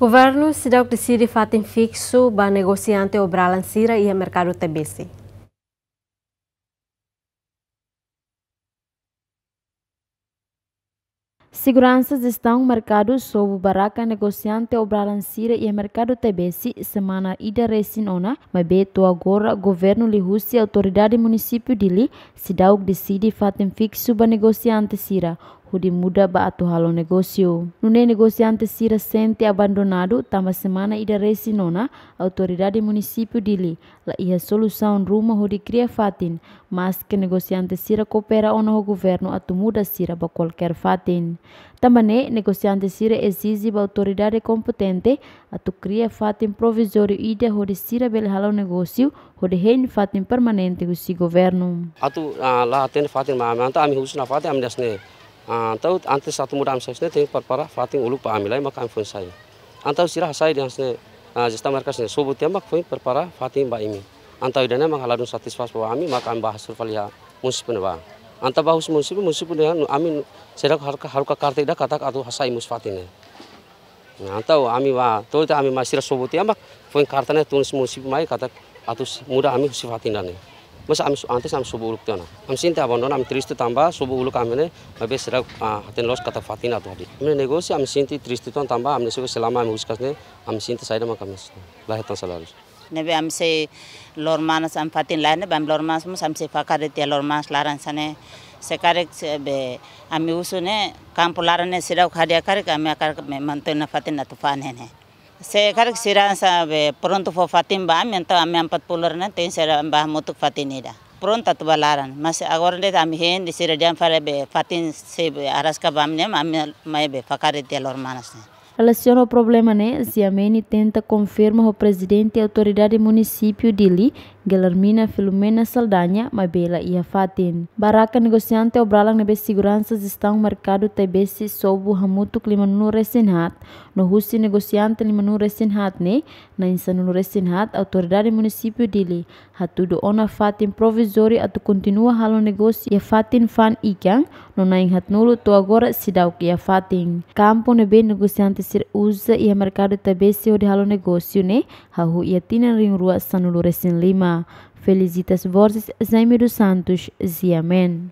Governo Cidade de fatin fixu ba para negociante obrar lancira e a mercado TBC. Seguranças estão marcados sob barraca negociante Obralancira e mercado TBC semana ida resinona, mas beto agora governo husi autoridade município dili Li, cidade decide fixu ba para Sira de muda atu halo negosio. Nune negosiante si resente abandonado tamba semana ida resi nona autoridade munisipio dili la ia solusaun rumah ho kria fatin, mas ke negociante sira kopera ono ho governo atu muda sira ba qualquer fatin. Tambane negociante sira exige ba autoridade kompetente atu kria fatin provisorio ida ho de sira bel halo negosio ho de hen fatin permanente gusi governo. Atu uh, la ten fatin ma amanta ami husna fatin am dasne antau ah, anti satu muda amsa sne ting para fating ulu pa amilai maka amfun sai antau ah, sirah sai di sne ah, jista mereka sne sobut yang mak para fating ba imi antau idana maka ladun satisfas bahwa ami maka am bahas surfalia ya, musip neba anta bahus musip musip neba ya, ami sedak harka haruka karte ida katak atau hasai ini antau nah, ami ba tol ta ami masira sobut tiap mak foin kartane tunis musip mai katak atau muda ami sifatin dane masa am antes am subu uluk tona am sinta abonon am tristu tamba subu uluk amene mabe sira ah, haten los kata fatina tadi amne negosi am sinti tristu ton tamba amne sugo selama am ne am sinti saida makames lahetan salalus Nabi am se lormanas am fatin lahne bam lormanas mus am se fakare lor lormanas laran sane sekarek be ami usune kampularan ne sira khadia karek ami akar mantona fatin na tufan hene Sekarang sira sabe pronto fo fatim ba mi a minha ampat pular na ten sira ba mutuk fatinida. Pronto tu balaran. Mas agora de ami hen de sira jam fale be fatin se aras ka bam minha ami mai be de lor manas ne. Relaciona o problema, né? Ziamene tenta confirmar o presidente e autoridade do município de Li Gelermina Filomena Saldanha, Mabela Ia Fatin. Baraka negosiante obralang nebe seguranças estão mercado tebesi sobu hamutu nu resinhat. No husi lima nu resinhat ne, na nu resinhat, autoridade munisipio dili. Hatudo ona Fatin provisori atu continua halo negosi Ia Fatin fan ikan, no na inghat nulu tu agora sidau ia Fatin. Kampo nebe negosiante sir uza merkado mercado tebesi o halo negosio ne, hahu ia tina ring rua sanulu resin lima. Felicitas Borges, Zaimiro Santos se amém.